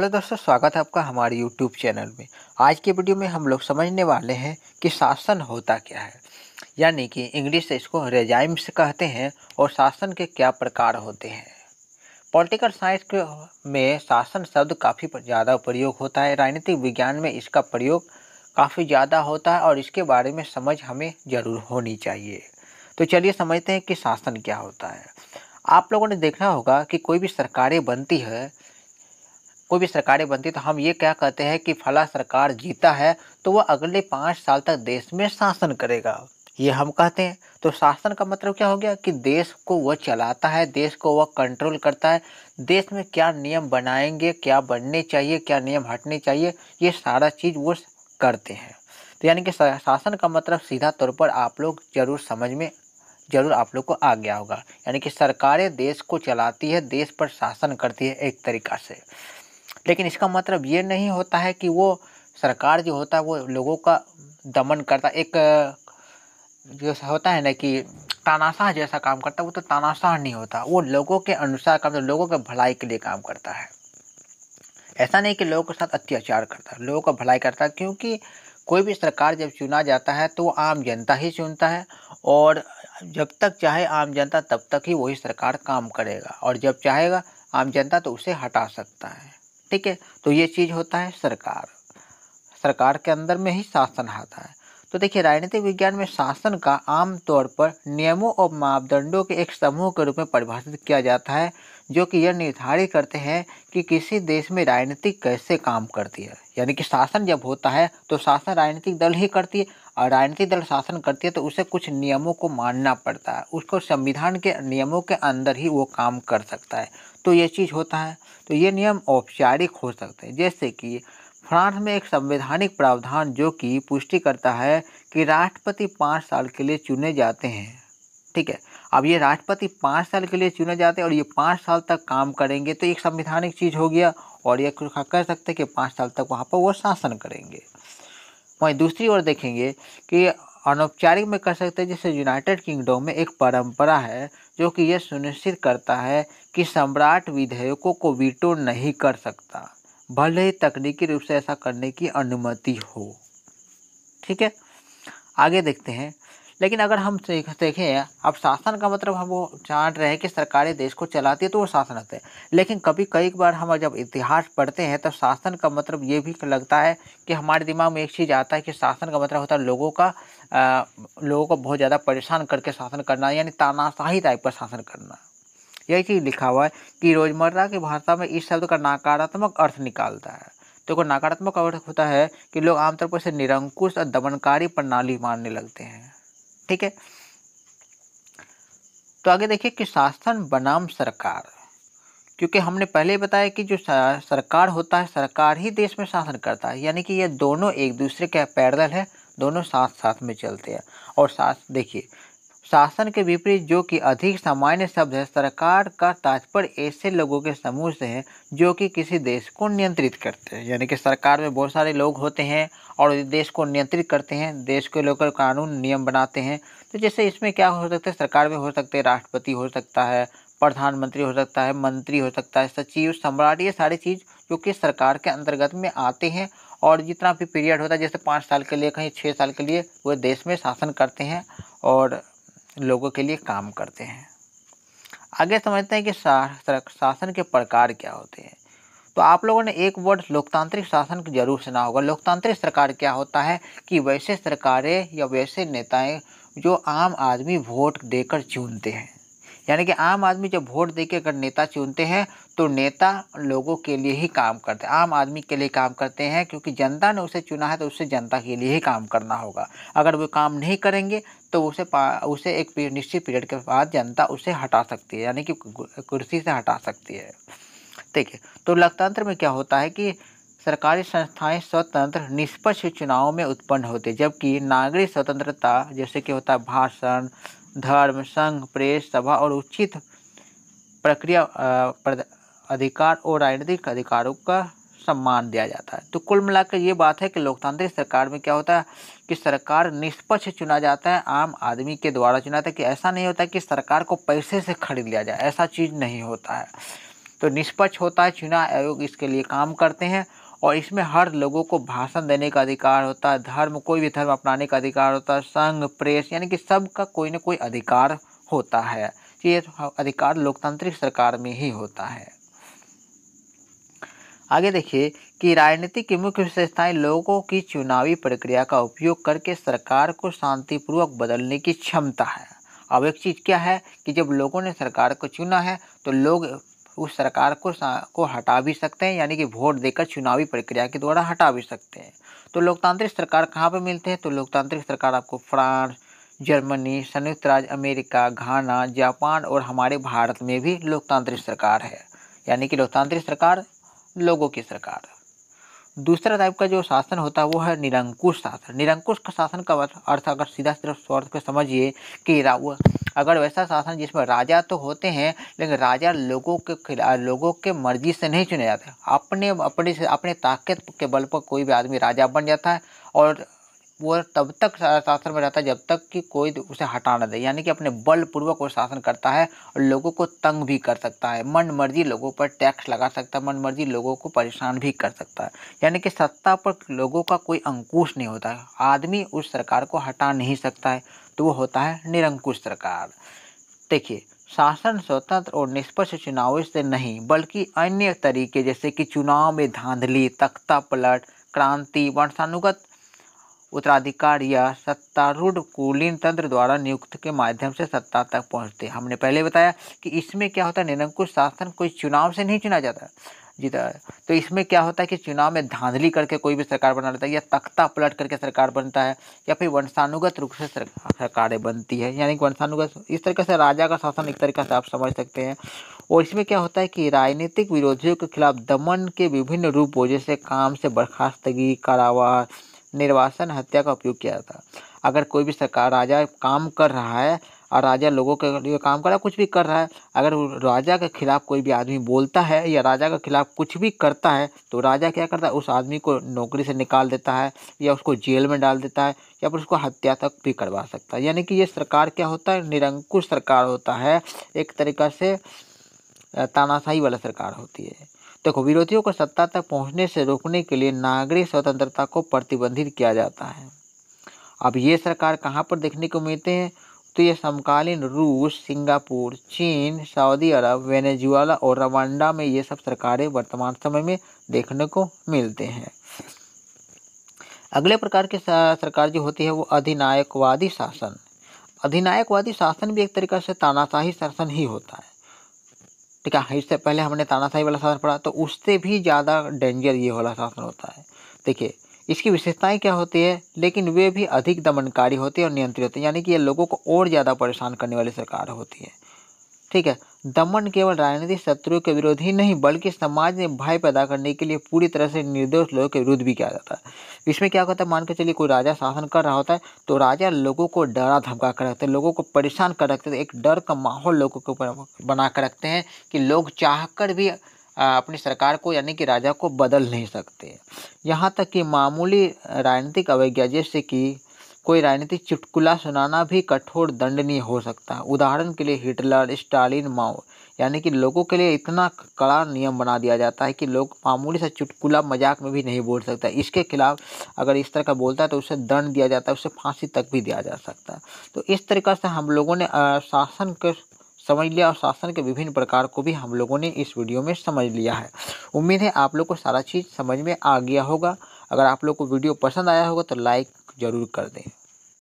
hello दोस्तों स्वागत है आपका हमारे यूट्यूब चैनल में आज के वीडियो में हम लोग समझने वाले हैं कि शासन होता क्या है यानी कि इंग्लिश से इसको रेजाइम्स कहते हैं और शासन के क्या प्रकार होते हैं पॉलिटिकल साइंस में शासन शब्द काफ़ी ज़्यादा प्रयोग होता है राजनीतिक विज्ञान में इसका प्रयोग काफ़ी ज़्यादा होता है और इसके बारे में समझ हमें ज़रूर होनी चाहिए तो चलिए समझते हैं कि शासन क्या होता है आप लोगों ने देखना होगा कि कोई भी सरकारें बनती है कोई भी सरकारें बनती तो हम ये क्या कहते हैं कि फला सरकार जीता है तो वह अगले पाँच साल तक देश में शासन करेगा ये हम कहते हैं तो शासन का मतलब क्या हो गया कि देश को वह चलाता है देश को वह कंट्रोल करता है देश में क्या नियम बनाएंगे क्या बनने चाहिए क्या नियम हटने चाहिए ये सारा चीज़ वो करते हैं तो यानी कि शासन का मतलब सीधा तौर पर आप लोग जरूर समझ में जरूर आप लोग को आ गया होगा यानी कि सरकारें देश को चलाती है देश पर शासन करती है एक तरीका से लेकिन इसका मतलब ये नहीं होता है कि वो सरकार जो होता है वो लोगों का दमन करता एक जो होता है ना कि तानाशाह जैसा काम करता है वो तो तानाशाह नहीं होता वो लोगों के अनुसार काम करता लोगों के भलाई के लिए काम करता है ऐसा नहीं कि लोगों के साथ अत्याचार करता है लोगों का भलाई करता है क्योंकि कोई भी सरकार जब चुना जाता है तो आम जनता ही चुनता है और जब तक चाहे आम जनता तब तक ही वही सरकार काम करेगा और जब चाहेगा आम जनता तो उसे हटा सकता है ठीक है तो ये चीज़ होता है सरकार सरकार के अंदर में ही शासन आता है तो देखिए राजनीतिक विज्ञान में शासन का आमतौर पर नियमों और मापदंडों के एक समूह के रूप में परिभाषित किया जाता है जो कि यह निर्धारित करते हैं कि किसी देश में राजनीति कैसे काम करती है यानी कि शासन जब होता है तो शासन राजनीतिक दल ही करती है राजनीतिक दल शासन करती है तो उसे कुछ नियमों को मानना पड़ता है उसको संविधान के नियमों के अंदर ही वो काम कर सकता है तो ये चीज़ होता है तो ये नियम औपचारिक हो सकते हैं जैसे कि फ्रांस में एक संवैधानिक प्रावधान जो कि पुष्टि करता है कि राष्ट्रपति पाँच साल के लिए चुने जाते हैं ठीक है अब ये राष्ट्रपति पाँच साल के लिए चुने जाते हैं और ये पाँच साल तक काम करेंगे तो एक संवैधानिक चीज़ हो गया और ये कह सकते हैं कि पाँच साल तक वहाँ पर वो शासन करेंगे वहीं दूसरी ओर देखेंगे कि अनौपचारिक में कह सकते हैं जैसे यूनाइटेड किंगडम में एक परंपरा है जो कि यह सुनिश्चित करता है कि सम्राट विधेयकों को वीटो नहीं कर सकता भले ही तकनीकी रूप से ऐसा करने की अनुमति हो ठीक है आगे देखते हैं लेकिन अगर हम देखें अब शासन का मतलब हम वो जान रहे हैं कि सरकारें देश को चलाती है तो वो शासन होते हैं लेकिन कभी कई बार हम जब इतिहास पढ़ते हैं तब तो शासन का मतलब ये भी लगता है कि हमारे दिमाग में एक चीज़ आता है कि शासन का मतलब होता है लोगों का आ, लोगों को बहुत ज़्यादा परेशान करके शासन करना यानी तानाशाही टाइप का शासन करना यही चीज़ लिखा हुआ है कि रोज़मर्रा की भाषा में इस शब्द का नकारात्मक अर्थ निकालता है तो को नकारात्मक अर्थ होता है कि लोग आमतौर पर इसे निरंकुश और दमनकारी प्रणाली मानने लगते हैं ठीक है तो आगे देखिए कि शासन बनाम सरकार क्योंकि हमने पहले बताया कि जो सरकार होता है सरकार ही देश में शासन करता है यानी कि ये दोनों एक दूसरे के पैरल है दोनों साथ साथ में चलते हैं और साथ देखिए शासन के विपरीत जो कि अधिक सामान्य शब्द है सरकार का तात्पर्य ऐसे लोगों के समूह से है जो कि किसी देश को नियंत्रित करते हैं यानी कि सरकार में बहुत सारे लोग होते हैं और देश को नियंत्रित करते हैं देश के लोग कानून नियम बनाते हैं तो जैसे इसमें क्या हो सकता है सरकार में हो सकते हैं राष्ट्रपति हो सकता है प्रधानमंत्री हो सकता है मंत्री हो सकता है सचिव सम्राट ये सारी चीज़ जो कि सरकार के अंतर्गत में आते हैं और जितना भी पीरियड होता है जैसे पाँच साल के लिए कहीं छः साल के लिए वो देश में शासन करते हैं और लोगों के लिए काम करते हैं आगे समझते हैं कि शासन के प्रकार क्या होते हैं तो आप लोगों ने एक वर्ड लोकतांत्रिक शासन जरूर सुना होगा लोकतांत्रिक सरकार क्या होता है कि वैसे सरकारें या वैसे नेताएं जो आम आदमी वोट देकर चुनते हैं यानी कि आम आदमी जब वोट देकर अगर नेता चुनते हैं तो नेता लोगों के लिए ही काम करते हैं आम आदमी के लिए काम करते हैं क्योंकि जनता ने उसे चुना है तो उसे जनता के लिए ही काम करना होगा अगर वो काम नहीं करेंगे तो उसे उसे एक निश्चित पीरियड के बाद जनता उसे हटा सकती है यानी कि कुर्सी से हटा सकती है ठीक है तो लोकतंत्र में क्या होता है कि सरकारी संस्थाएं स्वतंत्र निष्पक्ष चुनावों में उत्पन्न होते जबकि नागरिक स्वतंत्रता जैसे कि होता है भाषण धर्म संघ प्रेस सभा और उचित प्रक्रिया अधिकार और राजनीतिक अधिकारों का सम्मान दिया जाता है तो कुल मिलाकर ये बात है कि लोकतांत्रिक सरकार में क्या होता है कि सरकार निष्पक्ष चुना जाता है आम आदमी के द्वारा चुना जाता है कि ऐसा नहीं होता कि सरकार को पैसे से खरीद लिया जाए ऐसा चीज़ नहीं होता है तो निष्पक्ष होता है चुनाव आयोग इसके लिए काम करते हैं और इसमें हर लोगों को भाषण देने का अधिकार होता है धर्म कोई भी धर्म अपनाने का अधिकार होता है संघ प्रेस यानी कि सबका कोई ना कोई अधिकार होता है तो ये तो अधिकार लोकतांत्रिक सरकार में ही होता है आगे देखिए कि राजनीति की मुख्य विशेषताएं लोगों की चुनावी प्रक्रिया का उपयोग करके सरकार को शांतिपूर्वक बदलने की क्षमता है अब एक चीज़ क्या है कि जब लोगों ने सरकार को चुना है तो लोग उस सरकार को को हटा भी सकते हैं यानी कि वोट देकर चुनावी प्रक्रिया के द्वारा हटा भी सकते हैं तो लोकतांत्रिक सरकार कहाँ पर मिलते हैं तो लोकतांत्रिक सरकार आपको फ्रांस जर्मनी संयुक्त राज्य अमेरिका घाना जापान और हमारे भारत में भी लोकतांत्रिक सरकार है यानी कि लोकतांत्रिक सरकार लोगों की सरकार दूसरा टाइप का जो शासन होता है वो है निरंकुश शासन निरंकुश का शासन का अर्थ अगर सीधा सिर्फ स्वार्थ को समझिए कि अगर वैसा शासन जिसमें राजा तो होते हैं लेकिन राजा लोगों के खिला लोगों के मर्जी से नहीं चुने जाते अपने अपने से अपने ताकत के बल पर कोई भी आदमी राजा बन जाता है और वो तब तक शासन में रहता है जब तक कि कोई उसे हटा ना दे यानी कि अपने बलपूर्वक वो शासन करता है और लोगों को तंग भी कर सकता है मन मर्जी लोगों पर टैक्स लगा सकता है मन मर्जी लोगों को परेशान भी कर सकता है यानी कि सत्ता पर लोगों का कोई अंकुश नहीं होता है आदमी उस सरकार को हटा नहीं सकता है तो वो होता है निरंकुश सरकार देखिए शासन स्वतंत्र और निष्पक्ष चुनावों से नहीं बल्कि अन्य तरीके जैसे कि चुनाव में धांधली तख्ता पलट क्रांति वंशानुगत उत्तराधिकार या सत्तारूढ़ कुलीन तंत्र द्वारा नियुक्त के माध्यम से सत्ता तक पहुंचते हमने पहले बताया कि इसमें क्या होता है निरंकुश शासन कोई चुनाव से नहीं चुना जाता जीता तो, तो इसमें क्या होता है कि चुनाव में धांधली करके कोई भी सरकार बना लेता है या तख्ता पलट करके सरकार बनता है या फिर वंशानुगत रूप से सरकारें बनती है यानी कि वंशानुगत इस तरीके से राजा का शासन एक तरीके से आप समझ सकते हैं और इसमें क्या होता है कि राजनीतिक विरोधियों के खिलाफ दमन के विभिन्न रूपों जैसे काम से बर्खास्तगी कारावास निर्वासन हत्या का उपयोग किया जाता अगर कोई भी सरकार राजा काम कर रहा है और राजा लोगों के लिए काम कर रहा है कुछ भी कर रहा है अगर राजा के खिलाफ कोई भी आदमी बोलता है या राजा के खिलाफ कुछ भी करता है तो राजा क्या करता है उस आदमी को नौकरी से निकाल देता है या उसको जेल में डाल देता है या फिर उसको हत्या तक भी करवा सकता है यानी कि ये सरकार क्या होता है निरंकुश सरकार होता है एक तरीका से तानाशाही वाला सरकार होती है देखो विरोधियों को सत्ता तक पहुंचने से रोकने के लिए नागरिक स्वतंत्रता को प्रतिबंधित किया जाता है अब ये सरकार कहाँ पर देखने को मिलते हैं तो ये समकालीन रूस सिंगापुर चीन सऊदी अरब वेनेजुएला और रवांडा में ये सब सरकारें वर्तमान समय में देखने को मिलते हैं अगले प्रकार की सरकार जो होती है वो अधिनायकवादी शासन अधिनायकवादी शासन भी एक तरीके से तानाशाही शासन ही होता है ठीक है इससे पहले हमने तानाशाही वाला शासन पढ़ा तो उससे भी ज़्यादा डेंजर ये वाला शासन होता है देखिए इसकी विशेषताएं क्या होती है लेकिन वे भी अधिक दमनकारी होती है और नियंत्रित होती है यानी कि ये लोगों को और ज़्यादा परेशान करने वाली सरकार होती है ठीक है दमन केवल राजनीतिक शत्रुओं के विरोध ही नहीं बल्कि समाज में भय पैदा करने के लिए पूरी तरह से निर्दोष लोगों के विरुद्ध भी किया जाता है इसमें क्या होता है मान के चलिए कोई राजा शासन कर रहा होता है तो राजा लोगों को डरा धमका कर रखते हैं लोगों को परेशान कर रखते हैं एक डर का माहौल लोगों के ऊपर बना कर रखते हैं कि लोग चाह कर भी अपनी सरकार को यानी कि राजा को बदल नहीं सकते यहाँ तक कि मामूली राजनीतिक अवैज्ञा जैसे कि कोई राजनीतिक चुटकुला सुनाना भी कठोर दंडनीय हो सकता है उदाहरण के लिए हिटलर स्टालिन माओ यानी कि लोगों के लिए इतना कड़ा नियम बना दिया जाता है कि लोग मामूली सा चुटकुला मजाक में भी नहीं बोल सकता इसके खिलाफ अगर इस तरह का बोलता है तो उसे दंड दिया जाता है उसे फांसी तक भी दिया जा सकता है तो इस तरीका से हम लोगों ने शासन के समझ लिया और शासन के विभिन्न प्रकार को भी हम लोगों ने इस वीडियो में समझ लिया है उम्मीद है आप लोग को सारा चीज़ समझ में आ गया होगा अगर आप लोग को वीडियो पसंद आया होगा तो लाइक ज़रूर कर दें